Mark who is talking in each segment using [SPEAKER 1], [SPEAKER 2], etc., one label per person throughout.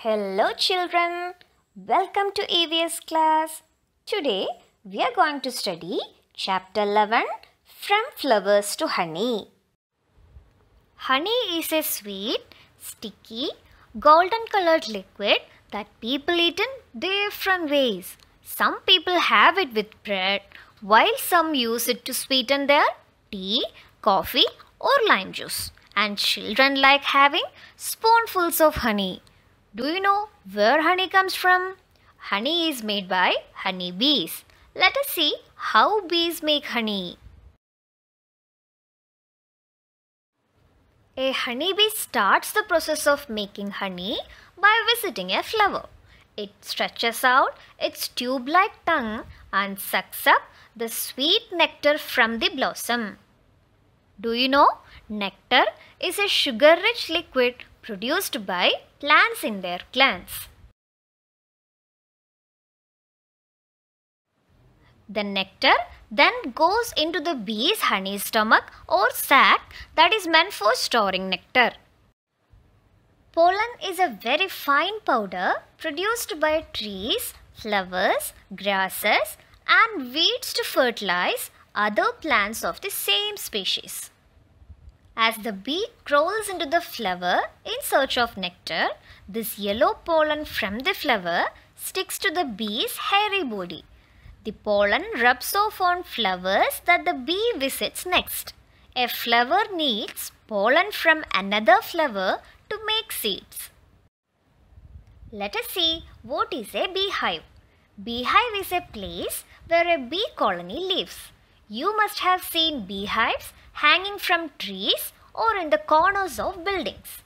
[SPEAKER 1] Hello children, welcome to EVS class. Today we are going to study chapter 11 From Flowers to Honey. Honey is a sweet, sticky, golden colored liquid that people eat in different ways. Some people have it with bread while some use it to sweeten their tea, coffee or lime juice and children like having spoonfuls of honey. Do you know where honey comes from? Honey is made by honey bees. Let us see how bees make honey. A honeybee starts the process of making honey by visiting a flower. It stretches out its tube-like tongue and sucks up the sweet nectar from the blossom. Do you know nectar is a sugar-rich liquid produced by plants in their glands. The nectar then goes into the bee's honey stomach or sac that is meant for storing nectar. Pollen is a very fine powder produced by trees, flowers, grasses and weeds to fertilize other plants of the same species. As the bee crawls into the flower in search of nectar, this yellow pollen from the flower sticks to the bee's hairy body. The pollen rubs off on flowers that the bee visits next. A flower needs pollen from another flower to make seeds. Let us see what is a beehive. Beehive is a place where a bee colony lives. You must have seen beehives hanging from trees or in the corners of buildings.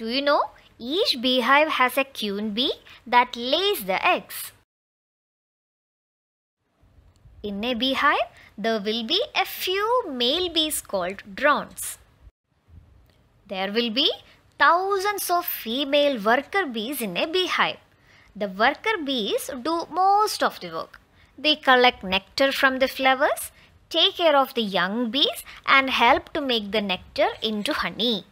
[SPEAKER 1] Do you know each beehive has a queen bee that lays the eggs. In a beehive, there will be a few male bees called drones. There will be thousands of female worker bees in a beehive. The worker bees do most of the work. They collect nectar from the flowers take care of the young bees and help to make the nectar into honey.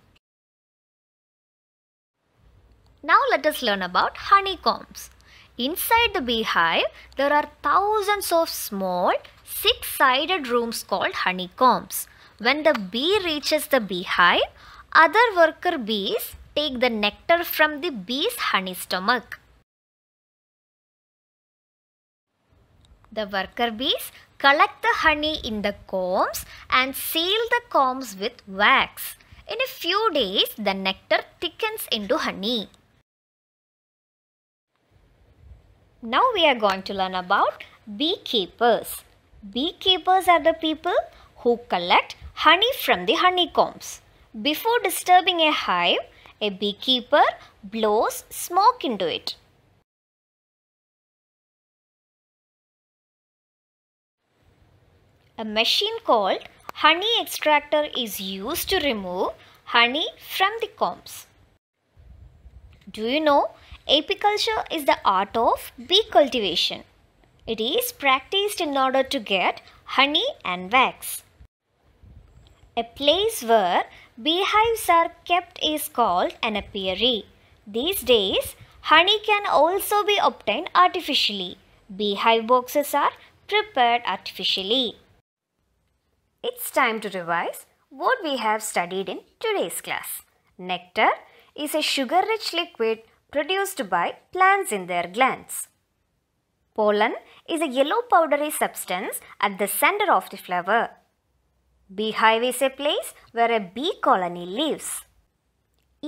[SPEAKER 1] Now let us learn about honeycombs. Inside the beehive, there are thousands of small six-sided rooms called honeycombs. When the bee reaches the beehive, other worker bees take the nectar from the bee's honey stomach. The worker bees collect the honey in the combs and seal the combs with wax. In a few days, the nectar thickens into honey. Now we are going to learn about beekeepers. Beekeepers are the people who collect honey from the honeycombs. Before disturbing a hive, a beekeeper blows smoke into it. A machine called honey extractor is used to remove honey from the combs. Do you know apiculture is the art of bee cultivation? It is practiced in order to get honey and wax. A place where beehives are kept is called an apiary. These days, honey can also be obtained artificially. Beehive boxes are prepared artificially it's time to revise what we have studied in today's class. Nectar is a sugar-rich liquid produced by plants in their glands. Pollen is a yellow powdery substance at the center of the flower. Beehive is a place where a bee colony lives.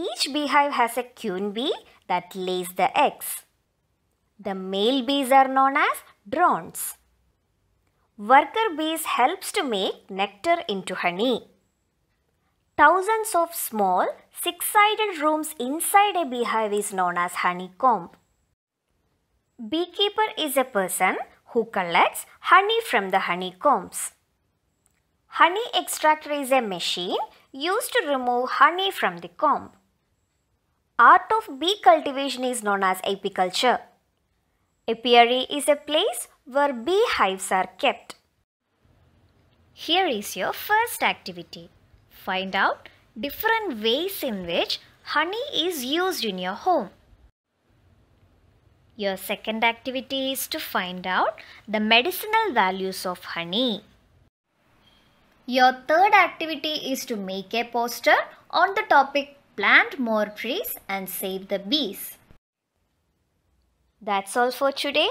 [SPEAKER 1] Each beehive has a queen bee that lays the eggs. The male bees are known as drones. Worker bees helps to make nectar into honey. Thousands of small six-sided rooms inside a beehive is known as honeycomb. Beekeeper is a person who collects honey from the honeycombs. Honey extractor is a machine used to remove honey from the comb. Art of bee cultivation is known as apiculture. Apiary is a place where beehives are kept. Here is your first activity. Find out different ways in which honey is used in your home. Your second activity is to find out the medicinal values of honey. Your third activity is to make a poster on the topic plant more trees and save the bees. That's all for today.